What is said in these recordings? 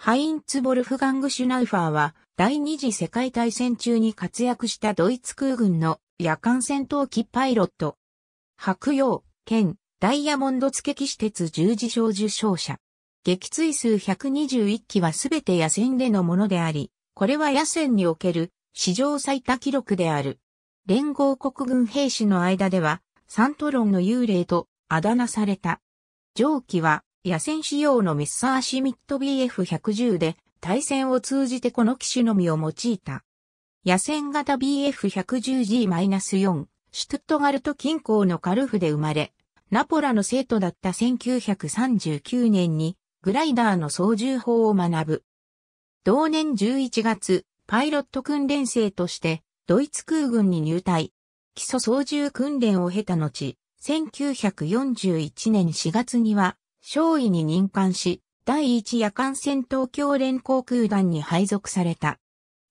ハインツ・ボルフガング・シュナウファーは、第二次世界大戦中に活躍したドイツ空軍の夜間戦闘機パイロット。白洋、剣、ダイヤモンド付き施鉄十字章受賞者。撃墜数121機はすべて野戦でのものであり、これは野戦における史上最多記録である。連合国軍兵士の間では、サントロンの幽霊とあだ名された。上記は野戦仕様のミッサーシミット BF110 で対戦を通じてこの機種のみを用いた。野戦型 BF110G-4、シュトゥットガルト近郊のカルフで生まれ、ナポラの生徒だった1939年にグライダーの操縦法を学ぶ。同年11月、パイロット訓練生としてドイツ空軍に入隊。基礎操縦訓練を経た後、1941年4月には少尉に任官し、第一夜間戦闘教連航空団に配属された。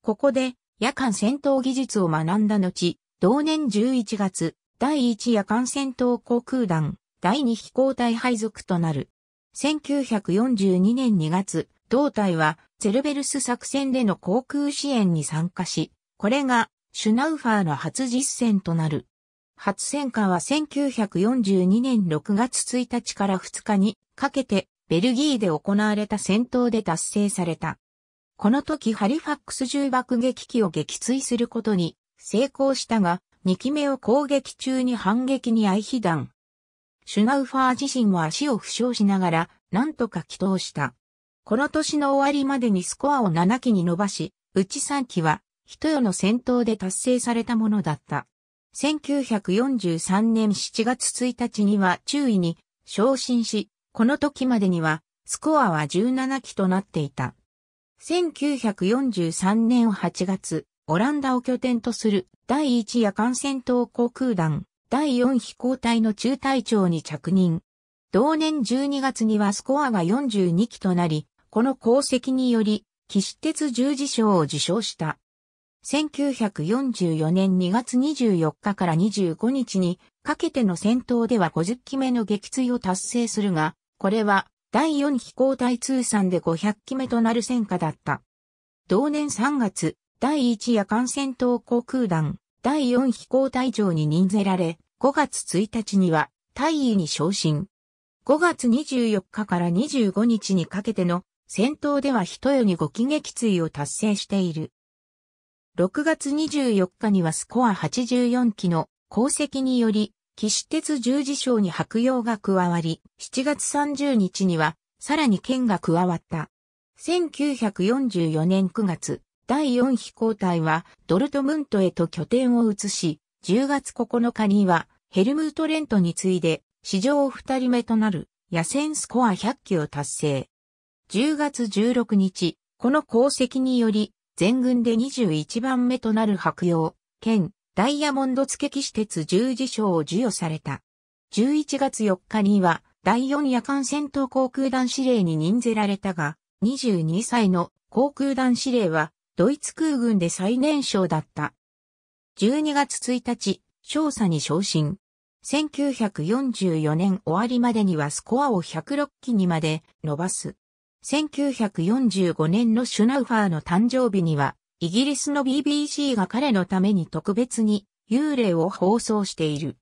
ここで、夜間戦闘技術を学んだ後、同年11月、第一夜間戦闘航空団、第二飛行隊配属となる。1942年2月、同隊は、ゼルベルス作戦での航空支援に参加し、これが、シュナウファーの初実戦となる。初戦火は1942年6月1日から2日にかけてベルギーで行われた戦闘で達成された。この時ハリファックス銃爆撃機を撃墜することに成功したが、2機目を攻撃中に反撃に相被弾。シュナウファー自身も足を負傷しながら、何とか祈祷した。この年の終わりまでにスコアを7機に伸ばし、うち3機は、一夜の戦闘で達成されたものだった。1943年7月1日には中意に昇進し、この時までにはスコアは17期となっていた。1943年8月、オランダを拠点とする第1夜間戦闘航空団第4飛行隊の中隊長に着任。同年12月にはスコアが42期となり、この功績により、騎士鉄十字章を受章した。1944年2月24日から25日にかけての戦闘では50機目の撃墜を達成するが、これは第4飛行隊通算で500機目となる戦果だった。同年3月、第1夜間戦闘航空団、第4飛行隊長に任せられ、5月1日には大尉に昇進。5月24日から25日にかけての戦闘では一夜に5機撃墜を達成している。6月24日にはスコア84期の功績により、騎士鉄十字章に白用が加わり、7月30日には、さらに剣が加わった。1944年9月、第4飛行隊はドルトムントへと拠点を移し、10月9日にはヘルムートレントに次いで史上2人目となる野戦スコア100機を達成。10月16日、この功績により全軍で21番目となる白洋、兼ダイヤモンド付騎士鉄十字章を授与された。11月4日には、第4夜間戦闘航空団司令に任ぜられたが、22歳の航空団司令は、ドイツ空軍で最年少だった。12月1日、少佐に昇進。1944年終わりまでにはスコアを106機にまで伸ばす。1945年のシュナウファーの誕生日には、イギリスの BBC が彼のために特別に幽霊を放送している。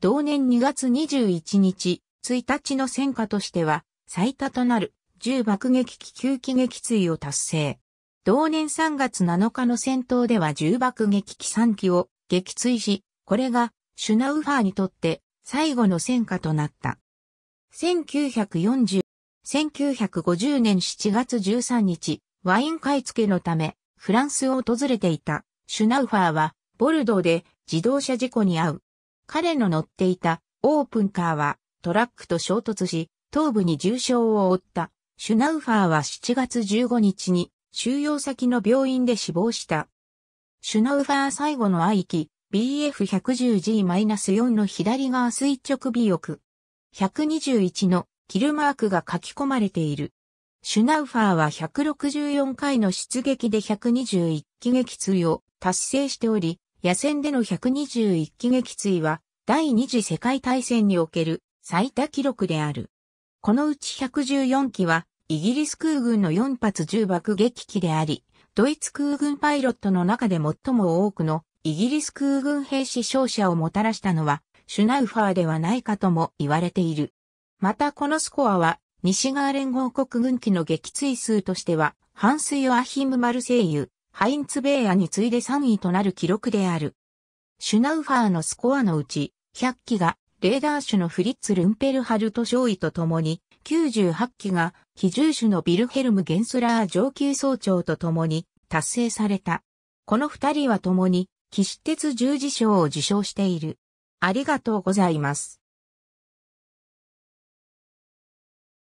同年2月21日、1日の戦果としては、最多となる10爆撃機9機撃墜を達成。同年3月7日の戦闘では10爆撃機3機を撃墜し、これがシュナウファーにとって最後の戦果となった。1945 1950年7月13日、ワイン買い付けのため、フランスを訪れていた、シュナウファーは、ボルドーで自動車事故に遭う。彼の乗っていたオープンカーはトラックと衝突し、頭部に重傷を負った。シュナウファーは7月15日に収容先の病院で死亡した。シュナウファー最後の愛機 BF110G-4 の左側垂直尾翼。121のキルマークが書き込まれている。シュナウファーは164回の出撃で121機撃墜を達成しており、野戦での121機撃墜は第二次世界大戦における最多記録である。このうち114機はイギリス空軍の4発重爆撃機であり、ドイツ空軍パイロットの中で最も多くのイギリス空軍兵士勝者をもたらしたのはシュナウファーではないかとも言われている。またこのスコアは、西側連合国軍機の撃墜数としては、ハンス・ヨアヒム・マルセイユ、ハインツ・ベーアに次いで3位となる記録である。シュナウファーのスコアのうち、100機が、レーダー種のフリッツ・ルンペルハルト少尉と共に、98機が、非重種のビルヘルム・ゲンスラー上級総長と共に、達成された。この二人は共に、騎士鉄十字章を受賞している。ありがとうございます。